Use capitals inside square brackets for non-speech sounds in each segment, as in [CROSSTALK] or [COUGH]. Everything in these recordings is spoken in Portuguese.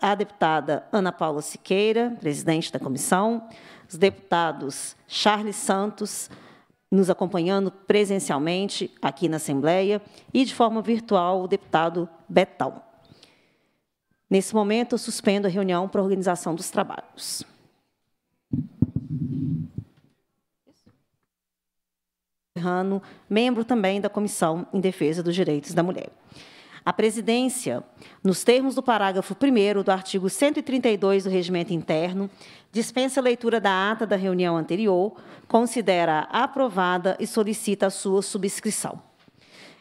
a, a deputada Ana Paula Siqueira, presidente da comissão, os deputados Charles Santos, nos acompanhando presencialmente aqui na Assembleia, e de forma virtual o deputado Betão. Nesse momento, eu suspendo a reunião para a organização dos trabalhos. Rano, membro também da Comissão em Defesa dos Direitos da Mulher. A presidência, nos termos do parágrafo 1 do artigo 132 do Regimento Interno, dispensa a leitura da ata da reunião anterior, considera aprovada e solicita a sua subscrição.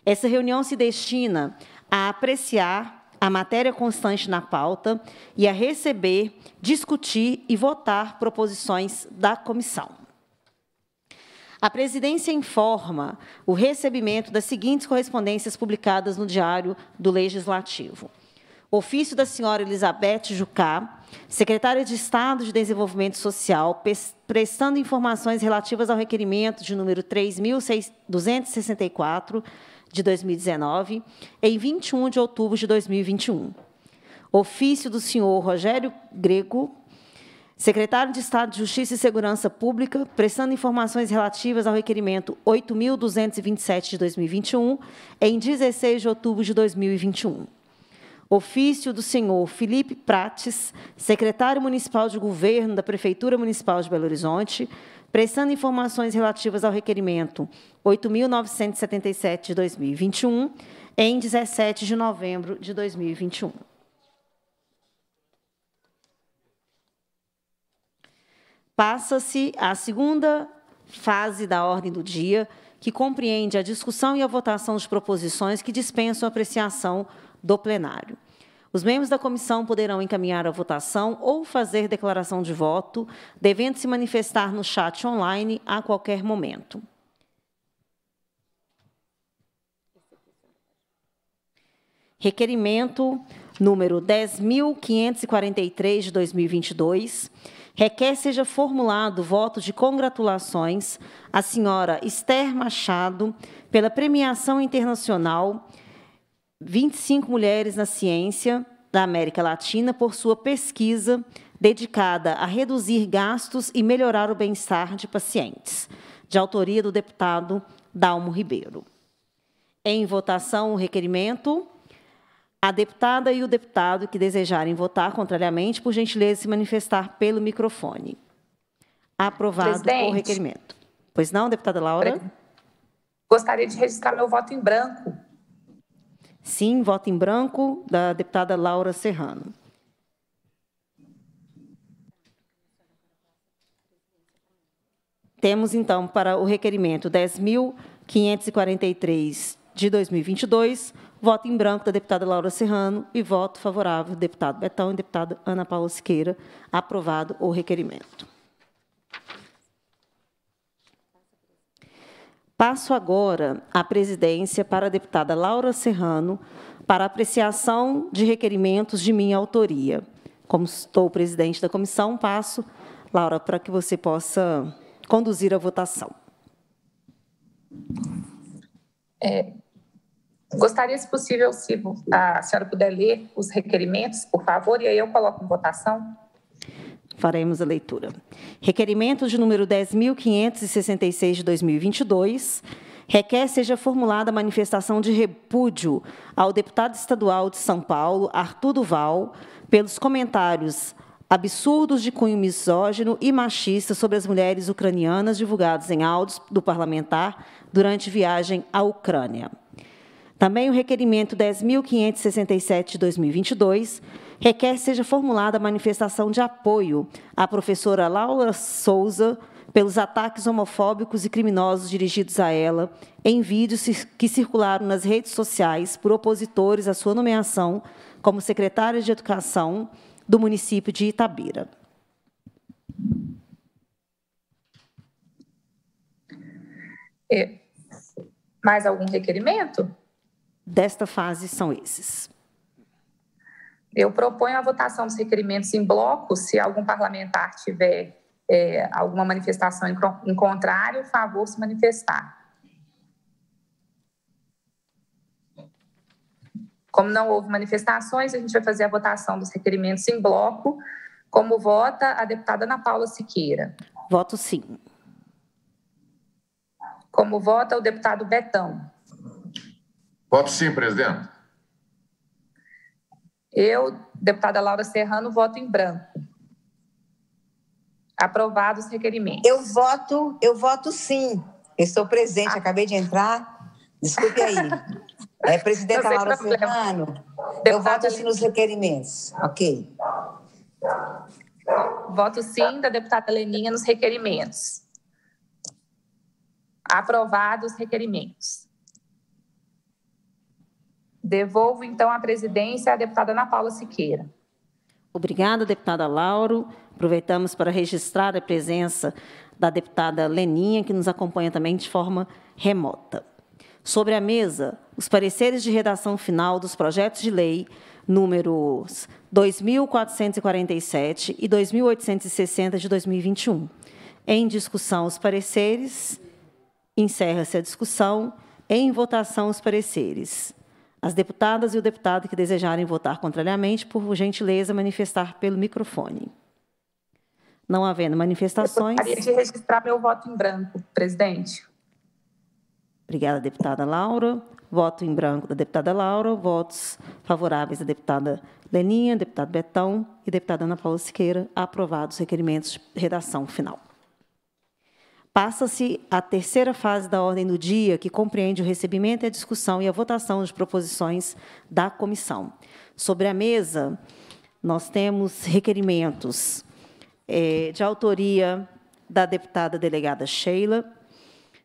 Essa reunião se destina a apreciar a matéria constante na pauta e a receber, discutir e votar proposições da comissão. A presidência informa o recebimento das seguintes correspondências publicadas no Diário do Legislativo. Ofício da senhora Elizabeth Jucá, secretária de Estado de Desenvolvimento Social, prestando informações relativas ao requerimento de número 3.264 de 2019, em 21 de outubro de 2021. Ofício do senhor Rogério Grego, Secretário de Estado de Justiça e Segurança Pública, prestando informações relativas ao requerimento 8.227 de 2021, em 16 de outubro de 2021. Ofício do senhor Felipe Prates, secretário municipal de governo da Prefeitura Municipal de Belo Horizonte, prestando informações relativas ao requerimento 8.977 de 2021, em 17 de novembro de 2021. Passa-se à segunda fase da ordem do dia, que compreende a discussão e a votação de proposições que dispensam apreciação do plenário. Os membros da comissão poderão encaminhar a votação ou fazer declaração de voto, devendo se manifestar no chat online a qualquer momento. Requerimento número 10.543 de 2022 Requer seja formulado voto de congratulações à senhora Esther Machado pela premiação internacional 25 Mulheres na Ciência da América Latina por sua pesquisa dedicada a reduzir gastos e melhorar o bem-estar de pacientes, de autoria do deputado Dalmo Ribeiro. Em votação, o requerimento. A deputada e o deputado que desejarem votar contrariamente, por gentileza, se manifestar pelo microfone. Aprovado Presidente, o requerimento. Pois não, deputada Laura? Gostaria de registrar meu voto em branco. Sim, voto em branco da deputada Laura Serrano. Temos, então, para o requerimento 10.543 de 2022, Voto em branco da deputada Laura Serrano e voto favorável do deputado Betão e deputada Ana Paula Siqueira. Aprovado o requerimento. Passo agora a presidência para a deputada Laura Serrano para apreciação de requerimentos de minha autoria. Como estou presidente da comissão, passo, Laura, para que você possa conduzir a votação. É, Gostaria, se possível, se a senhora puder ler os requerimentos, por favor, e aí eu coloco em votação. Faremos a leitura. Requerimento de número 10.566 de 2022 requer seja formulada manifestação de repúdio ao deputado estadual de São Paulo, Arthur Duval, pelos comentários absurdos de cunho misógino e machista sobre as mulheres ucranianas divulgados em áudios do parlamentar durante viagem à Ucrânia. Também o requerimento 10.567 de 2022 requer seja formulada a manifestação de apoio à professora Laura Souza pelos ataques homofóbicos e criminosos dirigidos a ela em vídeos que circularam nas redes sociais por opositores à sua nomeação como secretária de Educação do município de Itabira. É. Mais algum requerimento? desta fase são esses. Eu proponho a votação dos requerimentos em bloco. Se algum parlamentar tiver é, alguma manifestação em, em contrário, favor se manifestar. Como não houve manifestações, a gente vai fazer a votação dos requerimentos em bloco. Como vota a deputada Ana Paula Siqueira? Voto sim. Como vota o deputado Betão? Voto sim, presidente. Eu, deputada Laura Serrano, voto em branco. Aprovados os requerimentos. Eu voto, eu voto sim. estou presente, ah. acabei de entrar. Desculpe aí. [LAUGHS] É presidenta Laura Serrano. eu voto sim nos requerimentos. Ok. Voto sim da deputada Leninha nos requerimentos. Aprovados os requerimentos. Devolvo, então, a presidência à deputada Ana Paula Siqueira. Obrigada, deputada Lauro. Aproveitamos para registrar a presença da deputada Leninha, que nos acompanha também de forma remota. Sobre a mesa, os pareceres de redação final dos projetos de lei números 2447 e 2860 de 2021. Em discussão, os pareceres. Encerra-se a discussão. Em votação, os pareceres. As deputadas e o deputado que desejarem votar contrariamente, por gentileza, manifestar pelo microfone. Não havendo manifestações. Eu gostaria de registrar meu voto em branco, presidente. Obrigada, deputada Laura. Voto em branco da deputada Laura. Votos favoráveis da deputada Leninha, deputado Betão e deputada Ana Paula Siqueira. Aprovados os requerimentos de redação final. Passa-se a terceira fase da ordem do dia, que compreende o recebimento, a discussão e a votação de proposições da comissão. Sobre a mesa, nós temos requerimentos é, de autoria da deputada delegada Sheila,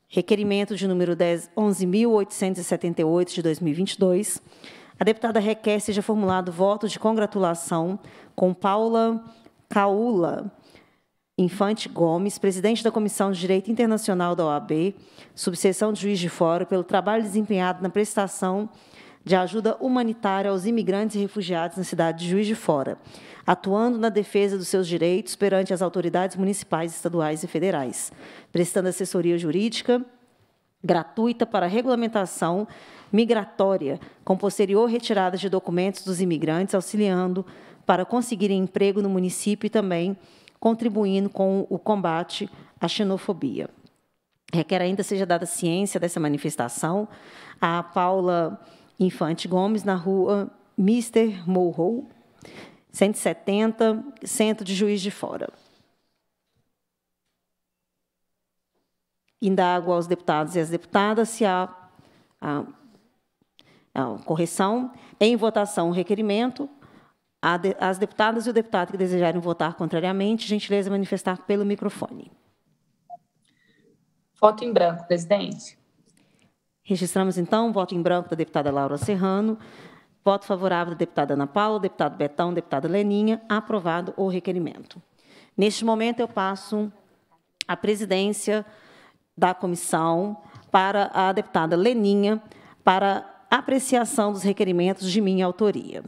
requerimento de número 11.878 de 2022. A deputada requer seja formulado voto de congratulação com Paula Caula, Infante Gomes, presidente da Comissão de Direito Internacional da OAB, subseção de juiz de fora, pelo trabalho desempenhado na prestação de ajuda humanitária aos imigrantes e refugiados na cidade de Juiz de Fora, atuando na defesa dos seus direitos perante as autoridades municipais, estaduais e federais, prestando assessoria jurídica gratuita para regulamentação migratória, com posterior retirada de documentos dos imigrantes, auxiliando para conseguirem emprego no município e também contribuindo com o combate à xenofobia. Requer ainda seja dada ciência dessa manifestação a Paula Infante Gomes, na rua Mister Morro, 170, Centro de Juiz de Fora. Indago aos deputados e às deputadas se há a, a correção. Em votação, o requerimento. As deputadas e o deputado que desejarem votar contrariamente, gentileza manifestar pelo microfone. Voto em branco, presidente. Registramos, então, o voto em branco da deputada Laura Serrano, voto favorável da deputada Ana Paula, deputado Betão, deputada Leninha, aprovado o requerimento. Neste momento, eu passo a presidência da comissão para a deputada Leninha para apreciação dos requerimentos de minha autoria.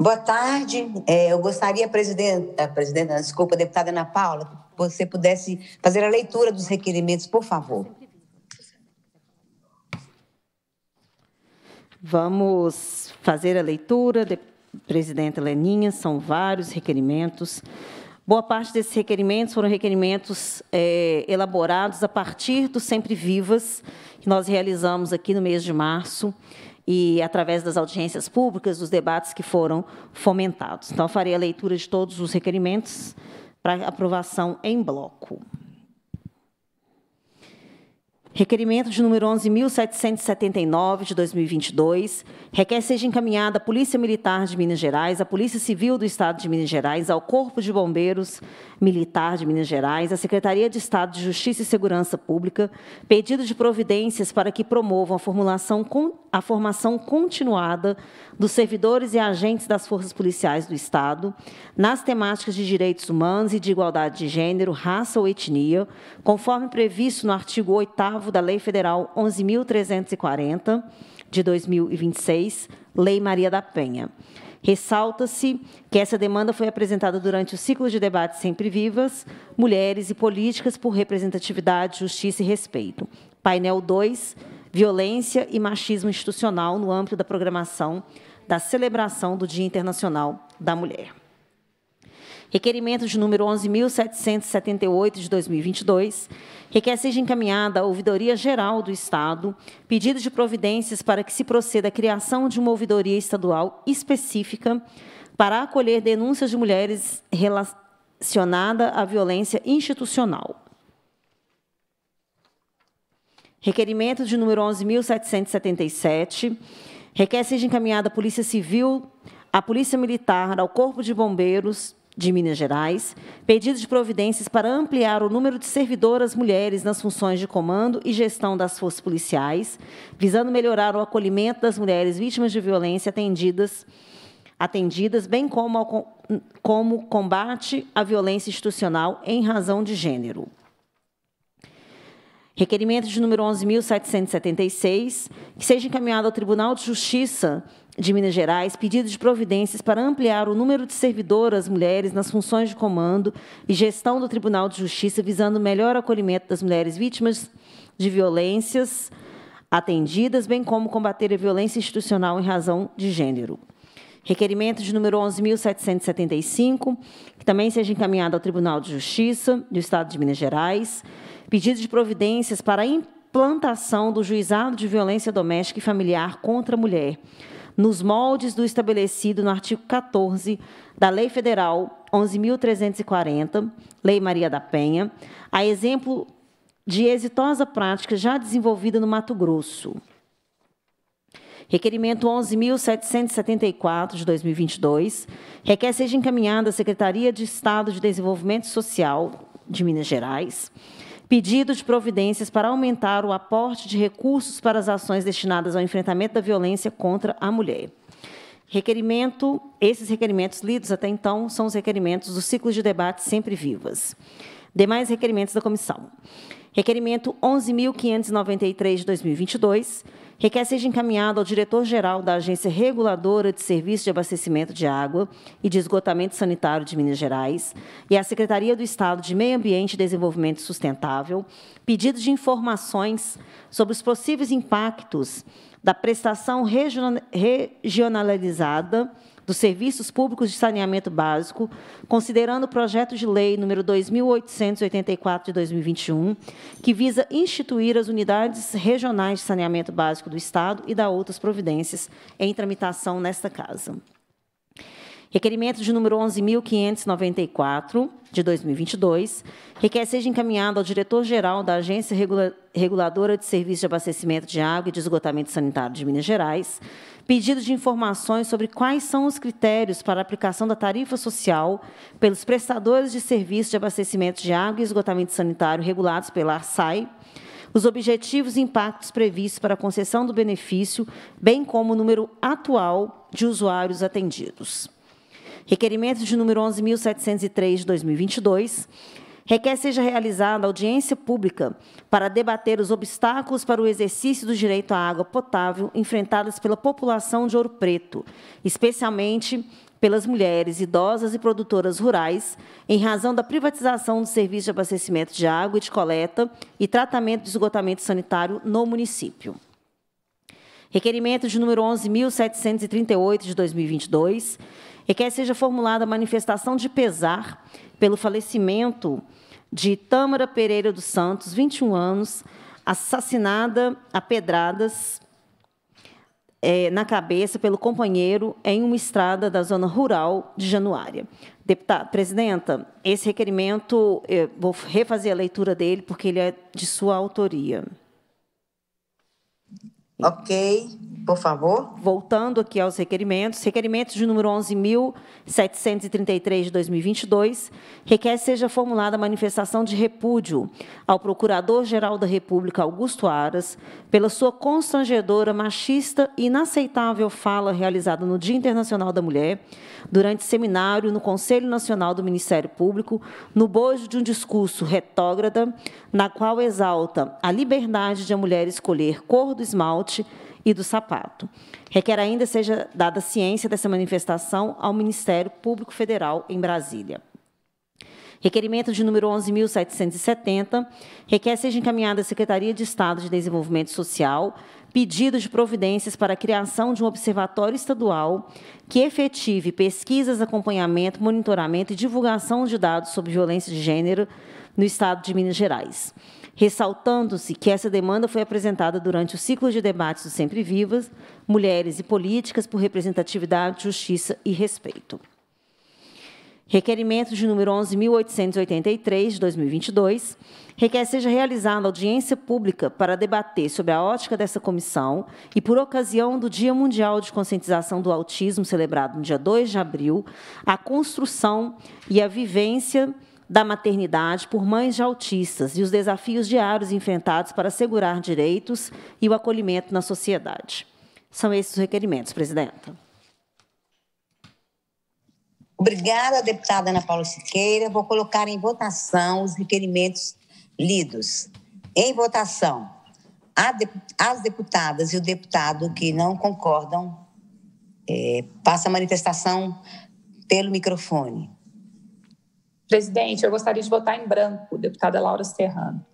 Boa tarde. É, eu gostaria, presidenta, presidenta, desculpa, deputada Ana Paula, que você pudesse fazer a leitura dos requerimentos, por favor. Vamos fazer a leitura, de, presidenta Leninha, são vários requerimentos. Boa parte desses requerimentos foram requerimentos é, elaborados a partir do Sempre Vivas, que nós realizamos aqui no mês de março, e através das audiências públicas, dos debates que foram fomentados. Então, farei a leitura de todos os requerimentos para aprovação em bloco. Requerimento de número 11.779, de 2022, requer seja encaminhada à Polícia Militar de Minas Gerais, à Polícia Civil do Estado de Minas Gerais, ao Corpo de Bombeiros Militar de Minas Gerais, à Secretaria de Estado de Justiça e Segurança Pública, pedido de providências para que promovam a formulação a formação continuada dos servidores e agentes das forças policiais do Estado nas temáticas de direitos humanos e de igualdade de gênero, raça ou etnia, conforme previsto no artigo 8 da Lei Federal 11.340, de 2026, Lei Maria da Penha. Ressalta-se que essa demanda foi apresentada durante o ciclo de debates Sempre Vivas, Mulheres e Políticas por Representatividade, Justiça e Respeito. Painel 2, violência e machismo institucional no âmbito da programação da celebração do Dia Internacional da Mulher. Requerimento de número 11.778 de 2022, requer seja encaminhada à Ouvidoria Geral do Estado pedido de providências para que se proceda à criação de uma ouvidoria estadual específica para acolher denúncias de mulheres relacionadas à violência institucional Requerimento de número 11.777. Requer seja encaminhada à Polícia Civil, à Polícia Militar, ao Corpo de Bombeiros de Minas Gerais, pedido de providências para ampliar o número de servidoras mulheres nas funções de comando e gestão das forças policiais, visando melhorar o acolhimento das mulheres vítimas de violência atendidas, atendidas bem como, ao, como combate à violência institucional em razão de gênero. Requerimento de número 11.776, que seja encaminhado ao Tribunal de Justiça de Minas Gerais pedido de providências para ampliar o número de servidoras mulheres nas funções de comando e gestão do Tribunal de Justiça, visando melhor acolhimento das mulheres vítimas de violências atendidas, bem como combater a violência institucional em razão de gênero. Requerimento de número 11.775, que também seja encaminhado ao Tribunal de Justiça do Estado de Minas Gerais. Pedido de providências para a implantação do juizado de violência doméstica e familiar contra a mulher, nos moldes do estabelecido no artigo 14 da Lei Federal 11.340, Lei Maria da Penha, a exemplo de exitosa prática já desenvolvida no Mato Grosso. Requerimento 11.774, de 2022, requer seja encaminhada à Secretaria de Estado de Desenvolvimento Social de Minas Gerais, pedido de providências para aumentar o aporte de recursos para as ações destinadas ao enfrentamento da violência contra a mulher. Requerimento, esses requerimentos lidos até então são os requerimentos do ciclo de debate Sempre Vivas. Demais requerimentos da comissão. Requerimento 11.593 de 2022 requer seja encaminhado ao diretor-geral da Agência Reguladora de Serviço de Abastecimento de Água e de Esgotamento Sanitário de Minas Gerais e à Secretaria do Estado de Meio Ambiente e Desenvolvimento Sustentável pedido de informações sobre os possíveis impactos da prestação regionalizada dos Serviços Públicos de Saneamento Básico, considerando o projeto de lei número 2884 de 2021, que visa instituir as unidades regionais de saneamento básico do Estado e da outras providências em tramitação nesta Casa. Requerimento de número 11.594, de 2022, requer seja encaminhado ao diretor-geral da Agência Regula Reguladora de Serviços de Abastecimento de Água e de Esgotamento Sanitário de Minas Gerais, pedido de informações sobre quais são os critérios para aplicação da tarifa social pelos prestadores de serviços de abastecimento de água e esgotamento sanitário regulados pela ARSAI, os objetivos e impactos previstos para a concessão do benefício, bem como o número atual de usuários atendidos. Requerimento de número 11.703 de 2022 Requer seja realizada audiência pública para debater os obstáculos para o exercício do direito à água potável enfrentadas pela população de Ouro Preto, especialmente pelas mulheres idosas e produtoras rurais, em razão da privatização do serviço de abastecimento de água e de coleta e tratamento de esgotamento sanitário no município. Requerimento de número 11.738 de 2022 requer seja formulada manifestação de pesar pelo falecimento de Tâmara Pereira dos Santos, 21 anos, assassinada a pedradas é, na cabeça pelo companheiro em uma estrada da zona rural de Januária. Deputada, presidenta, esse requerimento, vou refazer a leitura dele, porque ele é de sua autoria. Ok, por favor. Voltando aqui aos requerimentos, requerimento de número 11.733 de 2022, requer seja formulada manifestação de repúdio ao Procurador-Geral da República, Augusto Aras, pela sua constrangedora, machista e inaceitável fala realizada no Dia Internacional da Mulher, durante seminário no Conselho Nacional do Ministério Público, no bojo de um discurso retógrada, na qual exalta a liberdade de a mulher escolher cor do esmalte e do sapato. Requer ainda seja dada ciência dessa manifestação ao Ministério Público Federal em Brasília. Requerimento de número 11.770, requer seja encaminhada à Secretaria de Estado de Desenvolvimento Social pedido de providências para a criação de um observatório estadual que efetive pesquisas, acompanhamento, monitoramento e divulgação de dados sobre violência de gênero no Estado de Minas Gerais ressaltando-se que essa demanda foi apresentada durante o ciclo de debates do Sempre Vivas, Mulheres e Políticas por Representatividade, Justiça e Respeito. Requerimento de número 11.883, de 2022, requer seja realizada audiência pública para debater sobre a ótica dessa comissão e, por ocasião do Dia Mundial de Conscientização do Autismo, celebrado no dia 2 de abril, a construção e a vivência da maternidade por mães de autistas e os desafios diários enfrentados para assegurar direitos e o acolhimento na sociedade. São esses os requerimentos, presidenta. Obrigada, deputada Ana Paula Siqueira. Vou colocar em votação os requerimentos lidos. Em votação, as deputadas e o deputado que não concordam, é, passa a manifestação pelo microfone. Presidente, eu gostaria de votar em branco, deputada Laura Serrano.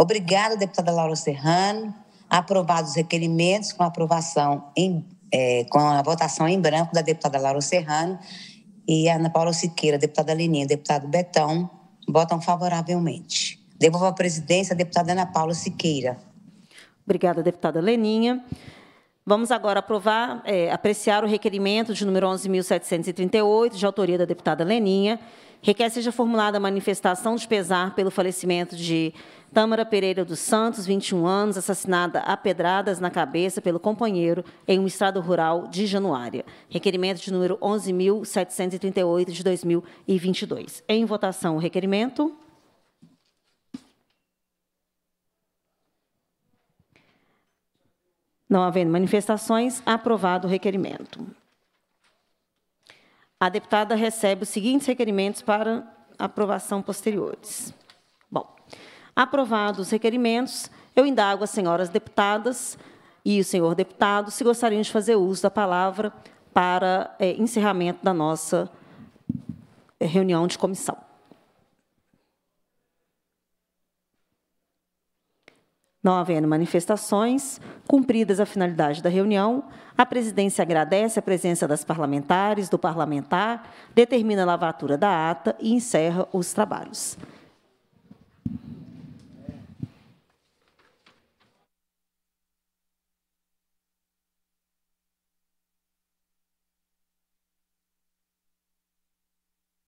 Obrigada, deputada Laura Serrano. Aprovados os requerimentos com a aprovação em, é, com a votação em branco da deputada Laura Serrano e Ana Paula Siqueira, deputada Leninha, deputado Betão, votam favoravelmente. Devolvo a presidência à deputada Ana Paula Siqueira. Obrigada, deputada Leninha. Vamos agora aprovar, é, apreciar o requerimento de número 11.738, de autoria da deputada Leninha. Requer seja formulada a manifestação de pesar pelo falecimento de Tâmara Pereira dos Santos, 21 anos, assassinada a pedradas na cabeça pelo companheiro em um estrado rural de Januária. Requerimento de número 11.738, de 2022. Em votação, o requerimento. Não havendo manifestações, aprovado o requerimento. A deputada recebe os seguintes requerimentos para aprovação posteriores. Bom, aprovados os requerimentos, eu indago as senhoras deputadas e o senhor deputado se gostariam de fazer uso da palavra para é, encerramento da nossa eh, reunião de comissão. Não havendo manifestações, cumpridas a finalidade da reunião, a presidência agradece a presença das parlamentares, do parlamentar, determina a lavatura da ata e encerra os trabalhos.